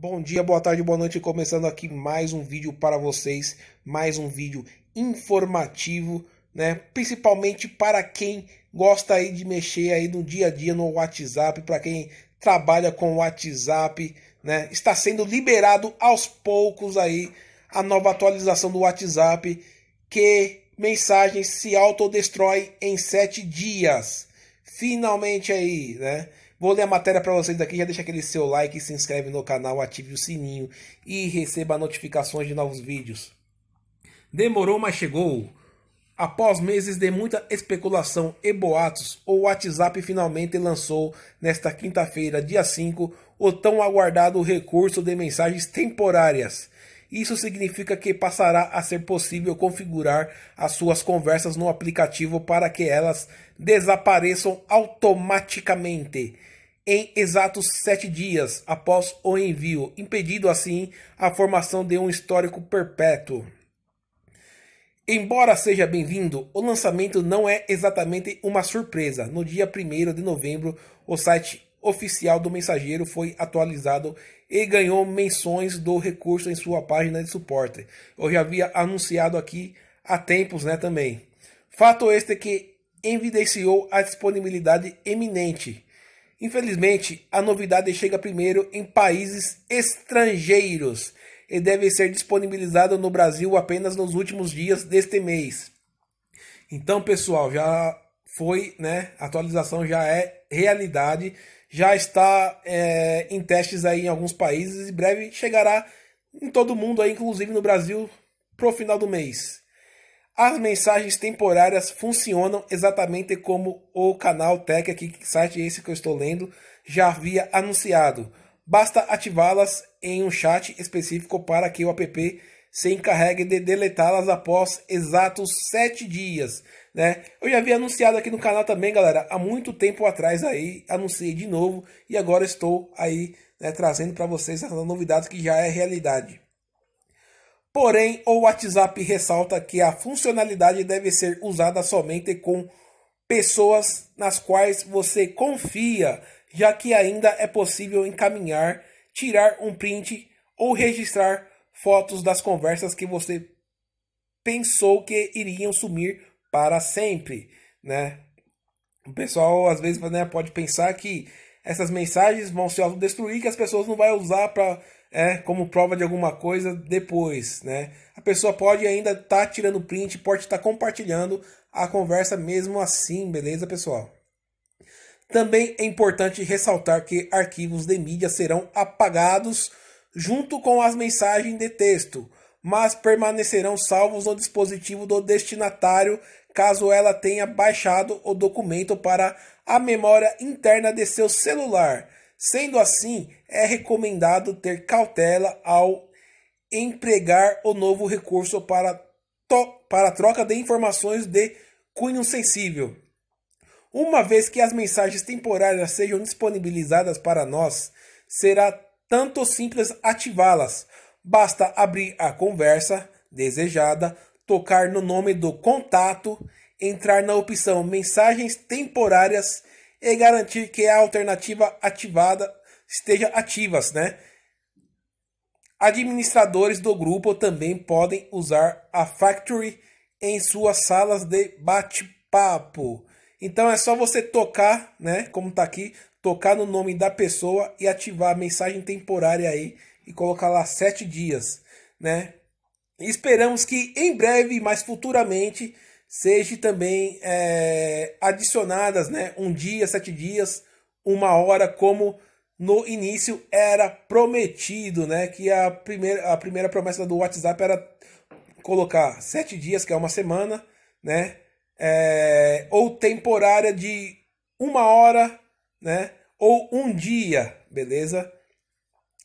Bom dia, boa tarde, boa noite, começando aqui mais um vídeo para vocês, mais um vídeo informativo, né? Principalmente para quem gosta aí de mexer aí no dia a dia no WhatsApp, para quem trabalha com WhatsApp, né? Está sendo liberado aos poucos aí a nova atualização do WhatsApp que mensagens se autodestrói em sete dias. Finalmente aí, né? Vou ler a matéria para vocês aqui, já deixa aquele seu like, se inscreve no canal, ative o sininho e receba notificações de novos vídeos. Demorou, mas chegou. Após meses de muita especulação e boatos, o WhatsApp finalmente lançou, nesta quinta-feira, dia 5, o tão aguardado recurso de mensagens temporárias isso significa que passará a ser possível configurar as suas conversas no aplicativo para que elas desapareçam automaticamente em exatos sete dias após o envio, impedindo assim a formação de um histórico perpétuo. Embora seja bem-vindo, o lançamento não é exatamente uma surpresa. No dia 1 de novembro, o site oficial do mensageiro foi atualizado e ganhou menções do recurso em sua página de suporte. Eu já havia anunciado aqui há tempos, né, também. Fato este que evidenciou a disponibilidade eminente. Infelizmente, a novidade chega primeiro em países estrangeiros e deve ser disponibilizada no Brasil apenas nos últimos dias deste mês. Então, pessoal, já foi, né? A atualização já é realidade já está é, em testes aí em alguns países e breve chegará em todo mundo, aí, inclusive no Brasil, para o final do mês. As mensagens temporárias funcionam exatamente como o canal Tech, aqui, site é esse que eu estou lendo, já havia anunciado. Basta ativá-las em um chat específico para que o app se encarregue de deletá-las após exatos sete dias, né? Eu já havia anunciado aqui no canal também, galera, há muito tempo atrás aí, anunciei de novo e agora estou aí né, trazendo para vocês essa novidade que já é realidade. Porém, o WhatsApp ressalta que a funcionalidade deve ser usada somente com pessoas nas quais você confia, já que ainda é possível encaminhar, tirar um print ou registrar fotos das conversas que você pensou que iriam sumir para sempre, né? O pessoal às vezes né, pode pensar que essas mensagens vão se autodestruir, que as pessoas não vão usar para é, como prova de alguma coisa depois, né? A pessoa pode ainda estar tá tirando print, pode estar tá compartilhando a conversa mesmo assim, beleza, pessoal? Também é importante ressaltar que arquivos de mídia serão apagados junto com as mensagens de texto, mas permanecerão salvos no dispositivo do destinatário caso ela tenha baixado o documento para a memória interna de seu celular. Sendo assim, é recomendado ter cautela ao empregar o novo recurso para, para troca de informações de cunho sensível. Uma vez que as mensagens temporárias sejam disponibilizadas para nós, será tanto simples ativá-las. Basta abrir a conversa desejada, tocar no nome do contato, entrar na opção Mensagens Temporárias e garantir que a alternativa ativada esteja ativas, né? Administradores do grupo também podem usar a Factory em suas salas de bate-papo. Então é só você tocar, né? Como tá aqui, tocar no nome da pessoa e ativar a mensagem temporária aí e colocar lá sete dias, né? E esperamos que em breve, mas futuramente, seja também é, adicionadas, né? Um dia, sete dias, uma hora, como no início era prometido, né? Que a primeira, a primeira promessa do WhatsApp era colocar sete dias, que é uma semana, né? É, ou temporária de uma hora né? Ou um dia, beleza?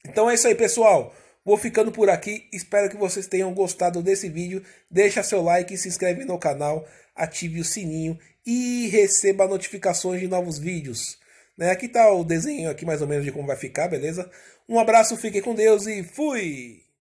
Então é isso aí, pessoal. Vou ficando por aqui. Espero que vocês tenham gostado desse vídeo. Deixa seu like, se inscreve no canal, ative o sininho e receba notificações de novos vídeos. Né? Aqui tá o desenho aqui mais ou menos de como vai ficar, beleza? Um abraço, fique com Deus e fui!